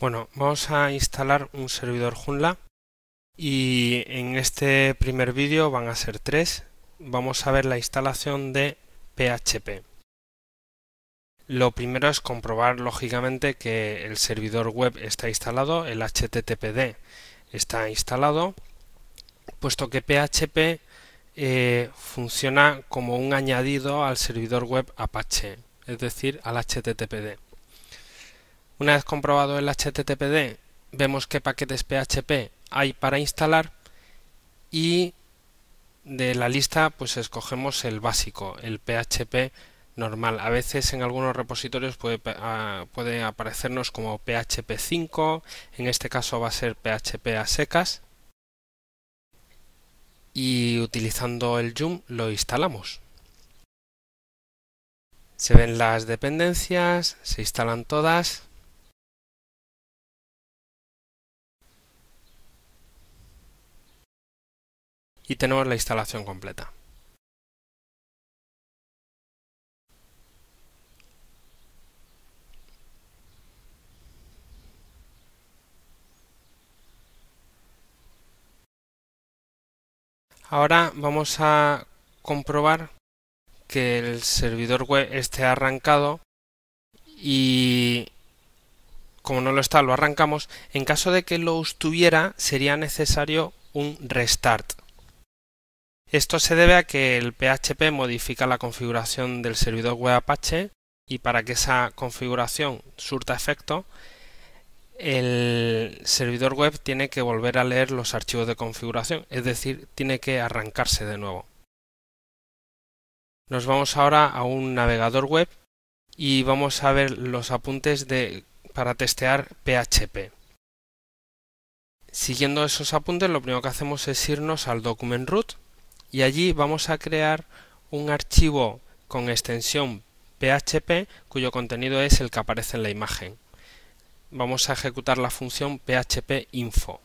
Bueno, vamos a instalar un servidor Joomla y en este primer vídeo van a ser tres. Vamos a ver la instalación de PHP. Lo primero es comprobar lógicamente que el servidor web está instalado, el HTTPD está instalado, puesto que PHP eh, funciona como un añadido al servidor web Apache, es decir, al HTTPD. Una vez comprobado el HTTPD, vemos qué paquetes PHP hay para instalar y de la lista pues escogemos el básico, el PHP normal. A veces en algunos repositorios puede, ah, puede aparecernos como PHP 5, en este caso va a ser PHP a secas y utilizando el Joom lo instalamos. Se ven las dependencias, se instalan todas y tenemos la instalación completa. Ahora vamos a comprobar que el servidor web esté arrancado y como no lo está lo arrancamos. En caso de que lo estuviera sería necesario un restart. Esto se debe a que el PHP modifica la configuración del servidor web Apache y para que esa configuración surta efecto, el servidor web tiene que volver a leer los archivos de configuración, es decir, tiene que arrancarse de nuevo. Nos vamos ahora a un navegador web y vamos a ver los apuntes de, para testear PHP. Siguiendo esos apuntes, lo primero que hacemos es irnos al document root y allí vamos a crear un archivo con extensión PHP cuyo contenido es el que aparece en la imagen. Vamos a ejecutar la función phpinfo.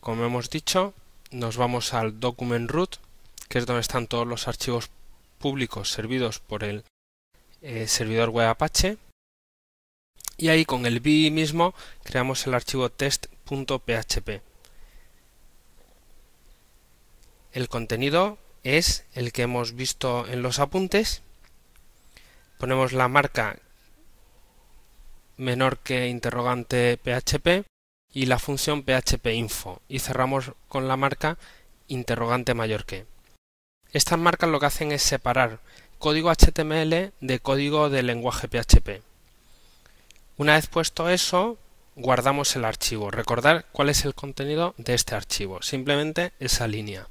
Como hemos dicho, nos vamos al document root, que es donde están todos los archivos públicos servidos por el eh, servidor web Apache. Y ahí con el bi mismo creamos el archivo test.php. El contenido es el que hemos visto en los apuntes. Ponemos la marca menor que interrogante PHP y la función PHP info y cerramos con la marca interrogante mayor que. Estas marcas lo que hacen es separar código HTML de código de lenguaje PHP. Una vez puesto eso, guardamos el archivo. Recordar cuál es el contenido de este archivo, simplemente esa línea.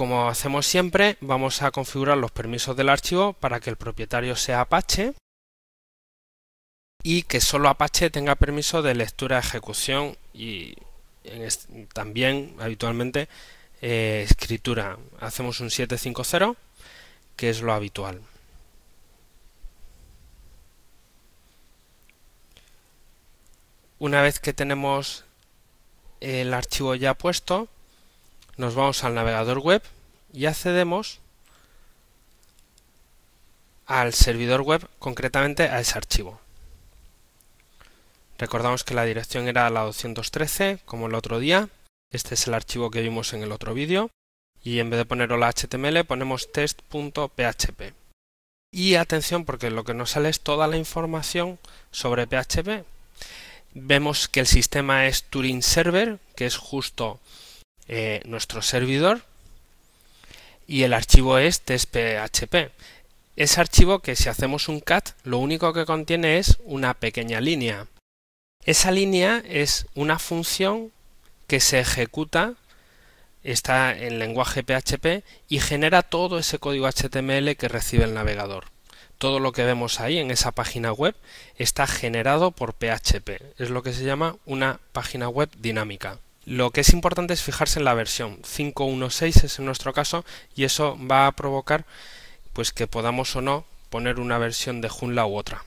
Como hacemos siempre, vamos a configurar los permisos del archivo para que el propietario sea Apache y que solo Apache tenga permiso de lectura, ejecución y también habitualmente eh, escritura. Hacemos un 750, que es lo habitual. Una vez que tenemos el archivo ya puesto, nos vamos al navegador web y accedemos al servidor web, concretamente a ese archivo. Recordamos que la dirección era la 213, como el otro día. Este es el archivo que vimos en el otro vídeo. Y en vez de ponerlo la HTML ponemos test.php. Y atención porque lo que nos sale es toda la información sobre PHP. Vemos que el sistema es Turing Server, que es justo eh, nuestro servidor y el archivo es PHP, Ese archivo que si hacemos un cat lo único que contiene es una pequeña línea. Esa línea es una función que se ejecuta, está en lenguaje PHP y genera todo ese código HTML que recibe el navegador. Todo lo que vemos ahí en esa página web está generado por PHP. Es lo que se llama una página web dinámica. Lo que es importante es fijarse en la versión. 5.1.6 es en nuestro caso y eso va a provocar pues que podamos o no poner una versión de Joomla u otra.